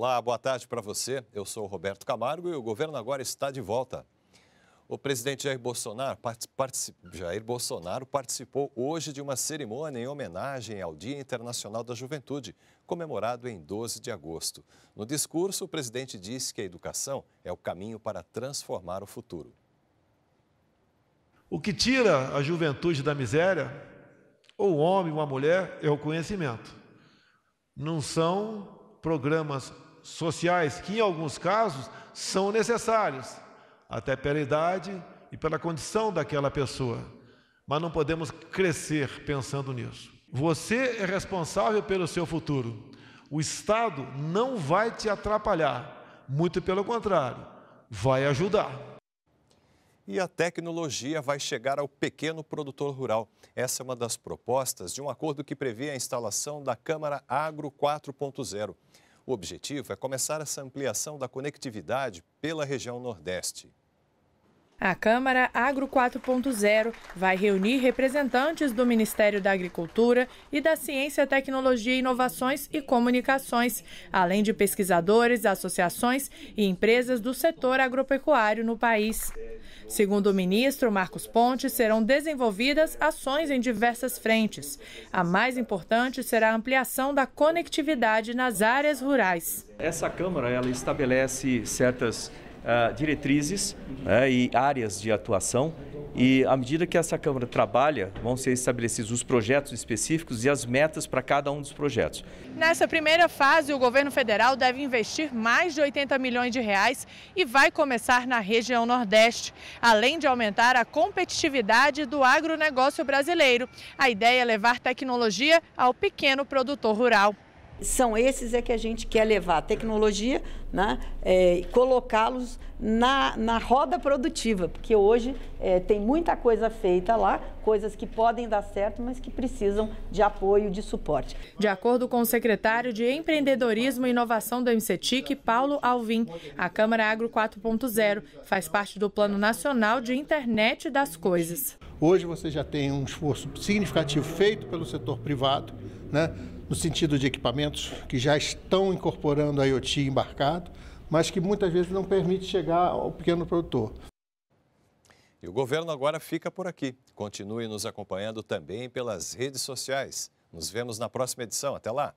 Olá, boa tarde para você. Eu sou o Roberto Camargo e o governo agora está de volta. O presidente Jair Bolsonaro, particip... Jair Bolsonaro participou hoje de uma cerimônia em homenagem ao Dia Internacional da Juventude, comemorado em 12 de agosto. No discurso, o presidente disse que a educação é o caminho para transformar o futuro. O que tira a juventude da miséria, ou homem ou a mulher, é o conhecimento. Não são programas sociais que, em alguns casos, são necessárias até pela idade e pela condição daquela pessoa. Mas não podemos crescer pensando nisso. Você é responsável pelo seu futuro. O Estado não vai te atrapalhar, muito pelo contrário, vai ajudar. E a tecnologia vai chegar ao pequeno produtor rural. Essa é uma das propostas de um acordo que prevê a instalação da Câmara Agro 4.0. O objetivo é começar essa ampliação da conectividade pela região Nordeste. A Câmara Agro 4.0 vai reunir representantes do Ministério da Agricultura e da Ciência, Tecnologia, Inovações e Comunicações, além de pesquisadores, associações e empresas do setor agropecuário no país. Segundo o ministro Marcos Pontes, serão desenvolvidas ações em diversas frentes. A mais importante será a ampliação da conectividade nas áreas rurais. Essa Câmara ela estabelece certas ah, diretrizes uhum. né, e áreas de atuação. E à medida que essa Câmara trabalha, vão ser estabelecidos os projetos específicos e as metas para cada um dos projetos. Nessa primeira fase, o governo federal deve investir mais de 80 milhões de reais e vai começar na região Nordeste, além de aumentar a competitividade do agronegócio brasileiro. A ideia é levar tecnologia ao pequeno produtor rural são esses é que a gente quer levar a tecnologia, né, é, colocá-los na, na roda produtiva, porque hoje é, tem muita coisa feita lá, coisas que podem dar certo, mas que precisam de apoio, de suporte. De acordo com o secretário de Empreendedorismo e Inovação do MCTIC, Paulo Alvim, a Câmara Agro 4.0 faz parte do Plano Nacional de Internet das Coisas. Hoje você já tem um esforço significativo feito pelo setor privado, né, no sentido de equipamentos que já estão incorporando a IoT embarcado, mas que muitas vezes não permite chegar ao pequeno produtor. E o governo agora fica por aqui. Continue nos acompanhando também pelas redes sociais. Nos vemos na próxima edição. Até lá!